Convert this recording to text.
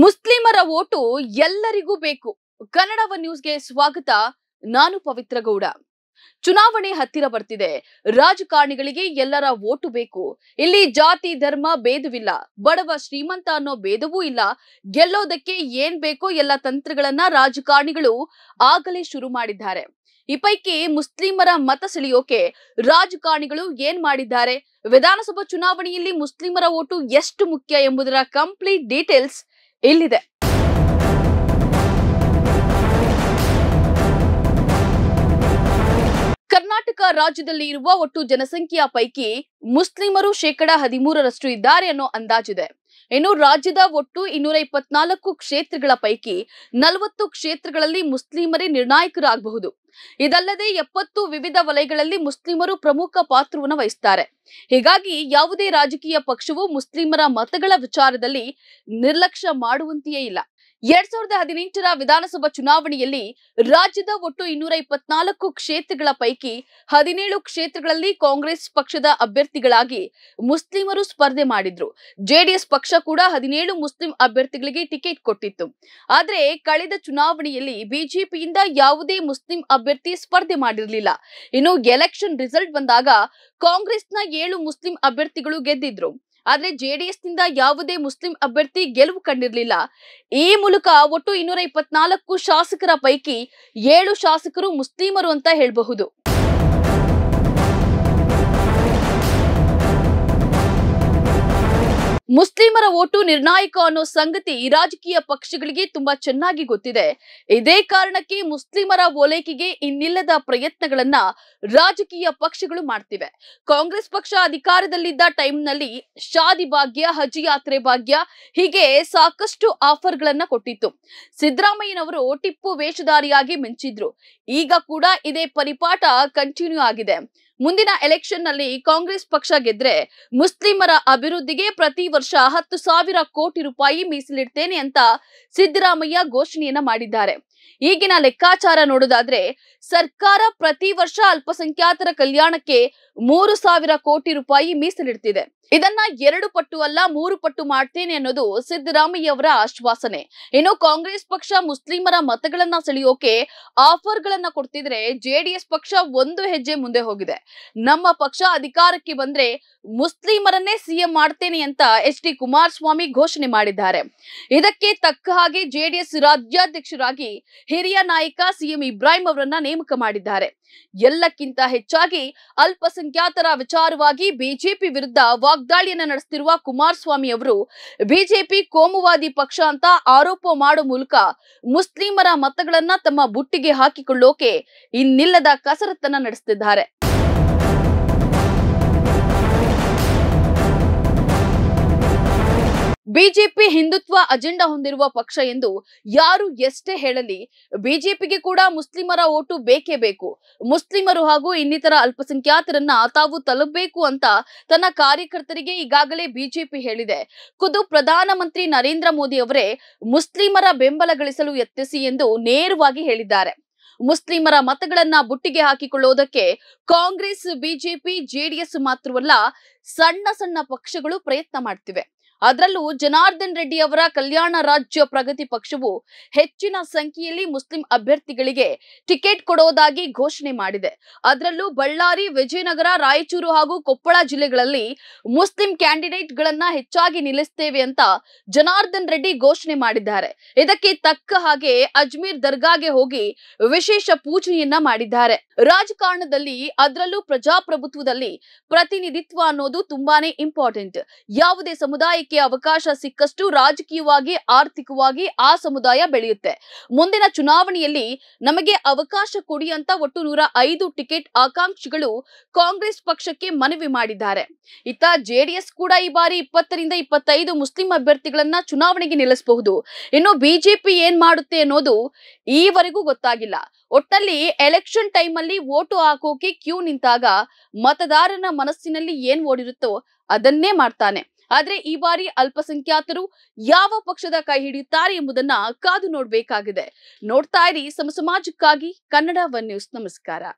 ಮುಸ್ಲಿಮರ ಓಟು ಎಲ್ಲರಿಗೂ ಬೇಕು ಕನ್ನಡವ ನ್ಯೂಸ್ಗೆ ಸ್ವಾಗತ ನಾನು ಪವಿತ್ರ ಗೌಡ ಚುನಾವಣೆ ಹತ್ತಿರ ಬರ್ತಿದೆ ರಾಜಕಾರಣಿಗಳಿಗೆ ಎಲ್ಲರ ಓಟು ಬೇಕು ಇಲ್ಲಿ ಜಾತಿ ಧರ್ಮ ಭೇದವಿಲ್ಲ ಬಡವ ಶ್ರೀಮಂತ ಅನ್ನೋ ಭೇದವೂ ಇಲ್ಲ ಗೆಲ್ಲೋದಕ್ಕೆ ಏನ್ ಬೇಕೋ ಎಲ್ಲ ತಂತ್ರಗಳನ್ನ ರಾಜಕಾರಣಿಗಳು ಆಗಲೇ ಶುರು ಮಾಡಿದ್ದಾರೆ ಈ ಪೈಕಿ ಮುಸ್ಲಿಮರ ಮತ ಸೆಳೆಯೋಕೆ ರಾಜಕಾರಣಿಗಳು ಏನ್ ಮಾಡಿದ್ದಾರೆ ವಿಧಾನಸಭಾ ಚುನಾವಣೆಯಲ್ಲಿ ಮುಸ್ಲಿಮರ ಓಟು ಎಷ್ಟು ಮುಖ್ಯ ಎಂಬುದರ ಕಂಪ್ಲೀಟ್ ಡೀಟೇಲ್ಸ್ ಇಲ್ಲಿದೆ ಕರ್ನಾಟಕ ರಾಜ್ಯದಲ್ಲಿ ಇರುವ ಒಟ್ಟು ಜನಸಂಖ್ಯೆಯ ಪೈಕಿ ಮುಸ್ಲಿಮರು ಶೇಕಡಾ ಹದಿಮೂರರಷ್ಟು ಇದ್ದಾರೆ ಅನ್ನೋ ಅಂದಾಜಿದೆ ಇನ್ನು ರಾಜ್ಯದ ಒಟ್ಟು ಇನ್ನೂರ ಇಪ್ಪತ್ನಾಲ್ಕು ಕ್ಷೇತ್ರಗಳ ಪೈಕಿ ನಲವತ್ತು ಕ್ಷೇತ್ರಗಳಲ್ಲಿ ಮುಸ್ಲಿಮರೇ ನಿರ್ಣಾಯಕರಾಗಬಹುದು ಇದಲ್ಲದೆ ಎಪ್ಪತ್ತು ವಿವಿಧ ವಲಯಗಳಲ್ಲಿ ಮುಸ್ಲಿಮರು ಪ್ರಮುಖ ಪಾತ್ರವನ್ನು ವಹಿಸುತ್ತಾರೆ ಹೀಗಾಗಿ ಯಾವುದೇ ರಾಜಕೀಯ ಪಕ್ಷವು ಮುಸ್ಲಿಮರ ಮತಗಳ ವಿಚಾರದಲ್ಲಿ ನಿರ್ಲಕ್ಷ್ಯ ಮಾಡುವಂತೆಯೇ ಇಲ್ಲ ಎರಡ್ ಸಾವಿರದ ಹದಿನೆಂಟರ ವಿಧಾನಸಭಾ ಚುನಾವಣೆಯಲ್ಲಿ ರಾಜ್ಯದ ಒಟ್ಟು ಇನ್ನೂರ ಇಪ್ಪತ್ನಾಲ್ಕು ಕ್ಷೇತ್ರಗಳ ಪೈಕಿ ಹದಿನೇಳು ಕ್ಷೇತ್ರಗಳಲ್ಲಿ ಕಾಂಗ್ರೆಸ್ ಪಕ್ಷದ ಅಭ್ಯರ್ಥಿಗಳಾಗಿ ಮುಸ್ಲಿಮರು ಸ್ಪರ್ಧೆ ಮಾಡಿದ್ರು ಜೆಡಿಎಸ್ ಪಕ್ಷ ಕೂಡ ಹದಿನೇಳು ಮುಸ್ಲಿಂ ಅಭ್ಯರ್ಥಿಗಳಿಗೆ ಟಿಕೆಟ್ ಕೊಟ್ಟಿತ್ತು ಆದರೆ ಕಳೆದ ಚುನಾವಣೆಯಲ್ಲಿ ಬಿಜೆಪಿಯಿಂದ ಯಾವುದೇ ಮುಸ್ಲಿಂ ಅಭ್ಯರ್ಥಿ ಸ್ಪರ್ಧೆ ಮಾಡಿರಲಿಲ್ಲ ಇನ್ನು ಎಲೆಕ್ಷನ್ ರಿಸಲ್ಟ್ ಬಂದಾಗ ಕಾಂಗ್ರೆಸ್ನ ಏಳು ಮುಸ್ಲಿಂ ಅಭ್ಯರ್ಥಿಗಳು ಗೆದ್ದಿದ್ರು ಆದ್ರೆ ಜೆಡಿಎಸ್ ನಿಂದ ಯಾವುದೇ ಮುಸ್ಲಿಂ ಅಭ್ಯರ್ಥಿ ಗೆಲುವು ಕಂಡಿರಲಿಲ್ಲ ಈ ಮೂಲಕ ಒಟ್ಟು ಇನ್ನೂರ ಇಪ್ಪತ್ನಾಲ್ಕು ಶಾಸಕರ ಪೈಕಿ ಏಳು ಶಾಸಕರು ಮುಸ್ಲಿಮರು ಅಂತ ಹೇಳಬಹುದು ಮುಸ್ಲಿಮರ ಓಟು ನಿರ್ಣಾಯಕ ಅನ್ನೋ ಸಂಗತಿ ಈ ರಾಜಕೀಯ ಪಕ್ಷಗಳಿಗೆ ತುಂಬಾ ಚೆನ್ನಾಗಿ ಗೊತ್ತಿದೆ ಇದೇ ಕಾರಣಕ್ಕೆ ಮುಸ್ಲಿಮರ ಓಲೈಕೆಗೆ ಇನ್ನಿಲ್ಲದ ಪ್ರಯತ್ನಗಳನ್ನ ರಾಜಕೀಯ ಪಕ್ಷಗಳು ಮಾಡ್ತಿವೆ ಕಾಂಗ್ರೆಸ್ ಪಕ್ಷ ಅಧಿಕಾರದಲ್ಲಿದ್ದ ಟೈಮ್ನಲ್ಲಿ ಶಾದಿ ಭಾಗ್ಯ ಹಜ್ ಯಾತ್ರೆ ಭಾಗ್ಯ ಹೀಗೆ ಸಾಕಷ್ಟು ಆಫರ್ಗಳನ್ನ ಕೊಟ್ಟಿತ್ತು ಸಿದ್ದರಾಮಯ್ಯನವರು ಟಿಪ್ಪು ವೇಷಧಾರಿಯಾಗಿ ಮಿಂಚಿದ್ರು ಈಗ ಕೂಡ ಇದೇ ಪರಿಪಾಠ ಕಂಟಿನ್ಯೂ ಆಗಿದೆ ಮುಂದಿನ ಎಲೆಕ್ಷನ್ ನಲ್ಲಿ ಕಾಂಗ್ರೆಸ್ ಪಕ್ಷ ಗೆದ್ರೆ ಮುಸ್ಲಿಮರ ಅಭಿವೃದ್ಧಿಗೆ ಪ್ರತಿ ವರ್ಷ ಹತ್ತು ಸಾವಿರ ಕೋಟಿ ರೂಪಾಯಿ ಮೀಸಲಿಡ್ತೇನೆ ಅಂತ ಸಿದ್ದರಾಮಯ್ಯ ಘೋಷಣೆಯನ್ನ ಮಾಡಿದ್ದಾರೆ ಈಗಿನ ಲೆಕ್ಕಾಚಾರ ನೋಡೋದಾದ್ರೆ ಸರ್ಕಾರ ಪ್ರತಿ ವರ್ಷ ಅಲ್ಪಸಂಖ್ಯಾತರ ಕಲ್ಯಾಣಕ್ಕೆ ಮೂರು ಸಾವಿರ ಕೋಟಿ ರೂಪಾಯಿ ಮೀಸಲಿಡ್ತಿದೆ ಇದನ್ನ ಎರಡು ಪಟ್ಟು ಅಲ್ಲ ಮೂರು ಪಟ್ಟು ಮಾಡ್ತೇನೆ ಅನ್ನೋದು ಸಿದ್ದರಾಮಯ್ಯ ಅವರ ಆಶ್ವಾಸನೆ ಇನ್ನು ಕಾಂಗ್ರೆಸ್ ಪಕ್ಷ ಮುಸ್ಲಿಮರ ಮತಗಳನ್ನ ಸೆಳೆಯೋಕೆ ಆಫರ್ ಗಳನ್ನ ಕೊಡ್ತಿದ್ರೆ ಜೆಡಿಎಸ್ ಪಕ್ಷ ಒಂದು ಹೆಜ್ಜೆ ಮುಂದೆ ಹೋಗಿದೆ ನಮ್ಮ ಪಕ್ಷ ಅಧಿಕಾರಕ್ಕೆ ಬಂದ್ರೆ ಮುಸ್ಲಿಮರನ್ನೇ ಸಿಎಂ ಮಾಡ್ತೇನೆ ಅಂತ ಎಚ್ ಡಿ ಕುಮಾರಸ್ವಾಮಿ ಘೋಷಣೆ ಮಾಡಿದ್ದಾರೆ ಇದಕ್ಕೆ ತಕ್ಕ ಹಾಗೆ ಜೆಡಿಎಸ್ ರಾಜ್ಯಾಧ್ಯಕ್ಷರಾಗಿ ಹಿರಿಯ ನಾಯಕ ಸಿಎಂ ಇಬ್ರಾಹಿಂ ಅವರನ್ನ ನೇಮಕ ಮಾಡಿದ್ದಾರೆ ಎಲ್ಲಕ್ಕಿಂತ ಹೆಚ್ಚಾಗಿ ಅಲ್ಪಸಂಖ್ಯಾತರ ವಿಚಾರವಾಗಿ ಬಿಜೆಪಿ ವಿರುದ್ಧ ವಾಗ್ದಾಳಿಯನ್ನು ನಡೆಸುತ್ತಿರುವ ಕುಮಾರಸ್ವಾಮಿ ಅವರು ಬಿಜೆಪಿ ಕೋಮುವಾದಿ ಪಕ್ಷ ಅಂತ ಆರೋಪ ಮಾಡುವ ಮೂಲಕ ಮುಸ್ಲಿಮರ ಮತಗಳನ್ನ ತಮ್ಮ ಬುಟ್ಟಿಗೆ ಹಾಕಿಕೊಳ್ಳೋಕೆ ಇನ್ನಿಲ್ಲದ ಕಸರತ್ತನ್ನ ನಡೆಸುತ್ತಿದ್ದಾರೆ ಬಿಜೆಪಿ ಹಿಂದುತ್ವ ಅಜೆಂಡಾ ಹೊಂದಿರುವ ಪಕ್ಷ ಎಂದು ಯಾರು ಎಷ್ಟೇ ಹೇಳಲಿ ಬಿಜೆಪಿಗೆ ಕೂಡ ಮುಸ್ಲಿಮರ ಓಟು ಬೇಕೇ ಬೇಕು ಮುಸ್ಲಿಮರು ಹಾಗೂ ಇನ್ನಿತರ ಅಲ್ಪಸಂಖ್ಯಾತರನ್ನ ತಾವು ತಲುಪಬೇಕು ಅಂತ ತನ್ನ ಕಾರ್ಯಕರ್ತರಿಗೆ ಈಗಾಗಲೇ ಬಿಜೆಪಿ ಹೇಳಿದೆ ಖುದ್ದು ಪ್ರಧಾನಮಂತ್ರಿ ನರೇಂದ್ರ ಮೋದಿ ಅವರೇ ಮುಸ್ಲಿಮರ ಬೆಂಬಲ ಗಳಿಸಲು ಯತ್ನಿಸಿ ಎಂದು ನೇರವಾಗಿ ಹೇಳಿದ್ದಾರೆ ಮುಸ್ಲಿಮರ ಮತಗಳನ್ನ ಬುಟ್ಟಿಗೆ ಹಾಕಿಕೊಳ್ಳುವುದಕ್ಕೆ ಕಾಂಗ್ರೆಸ್ ಬಿಜೆಪಿ ಜೆಡಿಎಸ್ ಮಾತ್ರವಲ್ಲ ಸಣ್ಣ ಸಣ್ಣ ಪಕ್ಷಗಳು ಪ್ರಯತ್ನ ಮಾಡ್ತಿವೆ ಅದರಲ್ಲೂ ಜನಾರ್ದನ್ ರೆಡ್ಡಿ ಅವರ ಕಲ್ಯಾಣ ರಾಜ್ಯ ಪ್ರಗತಿ ಪಕ್ಷವು ಹೆಚ್ಚಿನ ಸಂಖ್ಯೆಯಲ್ಲಿ ಮುಸ್ಲಿಂ ಅಭ್ಯರ್ಥಿಗಳಿಗೆ ಟಿಕೆಟ್ ಕೊಡುವುದಾಗಿ ಘೋಷಣೆ ಮಾಡಿದೆ ಅದರಲ್ಲೂ ಬಳ್ಳಾರಿ ವಿಜಯನಗರ ರಾಯಚೂರು ಹಾಗೂ ಕೊಪ್ಪಳ ಜಿಲ್ಲೆಗಳಲ್ಲಿ ಮುಸ್ಲಿಂ ಕ್ಯಾಂಡಿಡೇಟ್ಗಳನ್ನ ಹೆಚ್ಚಾಗಿ ನಿಲ್ಲಿಸುತ್ತೇವೆ ಅಂತ ಜನಾರ್ದನ್ ರೆಡ್ಡಿ ಘೋಷಣೆ ಮಾಡಿದ್ದಾರೆ ಇದಕ್ಕೆ ತಕ್ಕ ಹಾಗೆ ಅಜ್ಮೀರ್ ದರ್ಗಾಗೆ ಹೋಗಿ ವಿಶೇಷ ಪೂಜೆಯನ್ನ ಮಾಡಿದ್ದಾರೆ ರಾಜಕಾರಣದಲ್ಲಿ ಅದರಲ್ಲೂ ಪ್ರಜಾಪ್ರಭುತ್ವದಲ್ಲಿ ಪ್ರತಿನಿಧಿತ್ವ ಅನ್ನೋದು ತುಂಬಾನೇ ಇಂಪಾರ್ಟೆಂಟ್ ಯಾವುದೇ ಸಮುದಾಯಕ್ಕೆ ಅವಕಾಶ ಸಿಕ್ಕಷ್ಟು ರಾಜಕೀಯವಾಗಿ ಆರ್ಥಿಕವಾಗಿ ಆ ಸಮುದಾಯ ಬೆಳೆಯುತ್ತೆ ಮುಂದಿನ ಚುನಾವಣೆಯಲ್ಲಿ ನಮಗೆ ಅವಕಾಶ ಕೊಡಿ ಅಂತ ಒಟ್ಟು ನೂರ ಐದು ಟಿಕೆಟ್ ಆಕಾಂಕ್ಷಿಗಳು ಕಾಂಗ್ರೆಸ್ ಪಕ್ಷಕ್ಕೆ ಮನವಿ ಮಾಡಿದ್ದಾರೆ ಇತ್ತ ಜೆಡಿಎಸ್ ಕೂಡ ಈ ಬಾರಿ ಇಪ್ಪತ್ತರಿಂದ ಇಪ್ಪತ್ತೈದು ಮುಸ್ಲಿಂ ಅಭ್ಯರ್ಥಿಗಳನ್ನ ಚುನಾವಣೆಗೆ ನಿಲ್ಲಿಸಬಹುದು ಇನ್ನು ಬಿಜೆಪಿ ಏನ್ ಮಾಡುತ್ತೆ ಅನ್ನೋದು ಈವರೆಗೂ ಗೊತ್ತಾಗಿಲ್ಲ ಒಟ್ಟಲ್ಲಿ ಎಲೆಕ್ಷನ್ ಟೈಮ್ ಅಲ್ಲಿ ಕ್ಷೇತ್ರದಲ್ಲಿ ಓಟು ಹಾಕೋಕೆ ಕ್ಯೂ ನಿಂತಾಗ ಮತದಾರನ ಮನಸ್ಸಿನಲ್ಲಿ ಏನ್ ಓಡಿರುತ್ತೋ ಅದನ್ನೇ ಮಾಡ್ತಾನೆ ಆದ್ರೆ ಈ ಬಾರಿ ಅಲ್ಪಸಂಖ್ಯಾತರು ಯಾವ ಪಕ್ಷದ ಕೈ ಹಿಡಿಯುತ್ತಾರೆ ಎಂಬುದನ್ನ ಕಾದು ನೋಡ್ಬೇಕಾಗಿದೆ ನೋಡ್ತಾ ಇರಿ ಸಮಸಮಾಜಕ್ಕಾಗಿ ಕನ್ನಡ ಒನ್ ನ್ಯೂಸ್ ನಮಸ್ಕಾರ